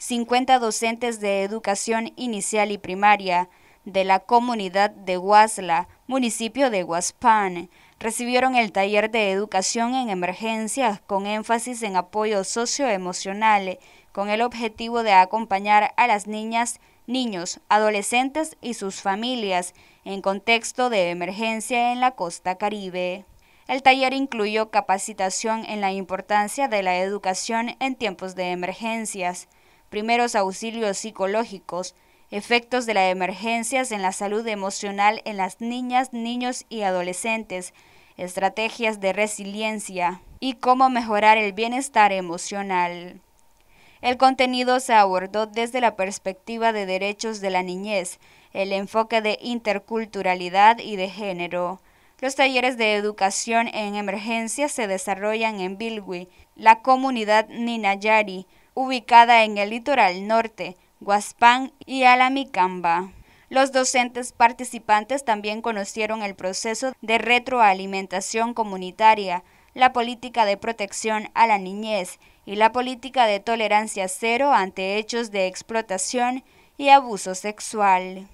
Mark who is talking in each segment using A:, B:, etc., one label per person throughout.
A: 50 docentes de educación inicial y primaria de la comunidad de Huasla, municipio de Huaspán, recibieron el taller de educación en emergencias con énfasis en apoyo socioemocional, con el objetivo de acompañar a las niñas, niños, adolescentes y sus familias en contexto de emergencia en la costa caribe. El taller incluyó capacitación en la importancia de la educación en tiempos de emergencias, primeros auxilios psicológicos, efectos de las emergencias en la salud emocional en las niñas, niños y adolescentes, estrategias de resiliencia y cómo mejorar el bienestar emocional. El contenido se abordó desde la perspectiva de derechos de la niñez, el enfoque de interculturalidad y de género. Los talleres de educación en emergencia se desarrollan en Bilwi, la comunidad Ninayari, ubicada en el litoral norte, Guaspán y Alamicamba. Los docentes participantes también conocieron el proceso de retroalimentación comunitaria, la política de protección a la niñez y la política de tolerancia cero ante hechos de explotación y abuso sexual.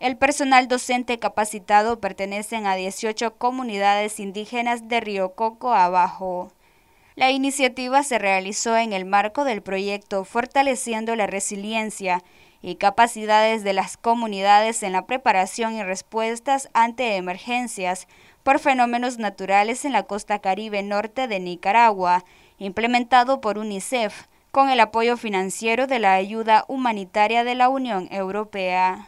A: El personal docente capacitado pertenecen a 18 comunidades indígenas de Río Coco Abajo. La iniciativa se realizó en el marco del proyecto Fortaleciendo la Resiliencia y Capacidades de las Comunidades en la Preparación y Respuestas ante Emergencias por Fenómenos Naturales en la Costa Caribe Norte de Nicaragua, implementado por UNICEF con el apoyo financiero de la ayuda humanitaria de la Unión Europea.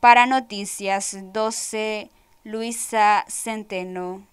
A: Para Noticias 12, Luisa Centeno.